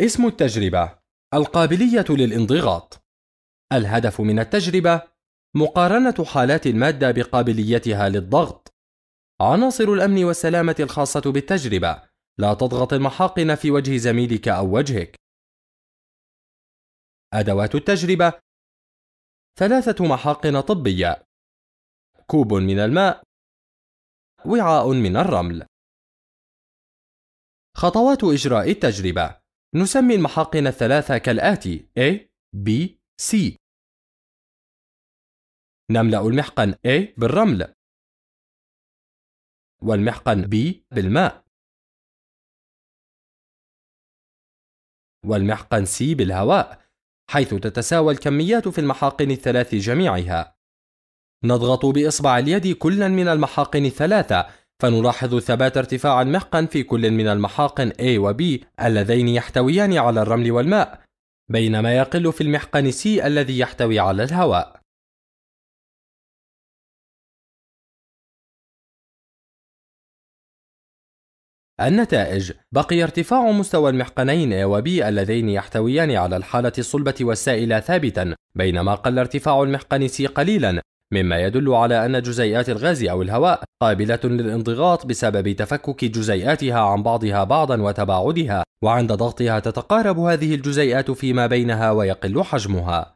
اسم التجربة القابلية للانضغاط الهدف من التجربة مقارنة حالات المادة بقابليتها للضغط عناصر الأمن والسلامة الخاصة بالتجربة لا تضغط المحاقن في وجه زميلك أو وجهك أدوات التجربة ثلاثة محاقن طبية كوب من الماء وعاء من الرمل خطوات إجراء التجربة نسمي المحاقن الثلاثة كالآتي A, B, C نملأ المحقن A بالرمل والمحقن B بالماء والمحقن C بالهواء حيث تتساوى الكميات في المحاقن الثلاث جميعها نضغط بإصبع اليد كلا من المحاقن الثلاثة فنلاحظ ثبات ارتفاع محقا في كل من المحاقن A و B اللذين يحتويان على الرمل والماء بينما يقل في المحقن C الذي يحتوي على الهواء النتائج بقي ارتفاع مستوى المحقنين A و B اللذين يحتويان على الحالة الصلبة والسائلة ثابتا بينما قل ارتفاع المحقن C قليلا مما يدل على أن جزيئات الغاز أو الهواء قابلة للانضغاط بسبب تفكك جزيئاتها عن بعضها بعضا وتباعدها وعند ضغطها تتقارب هذه الجزيئات فيما بينها ويقل حجمها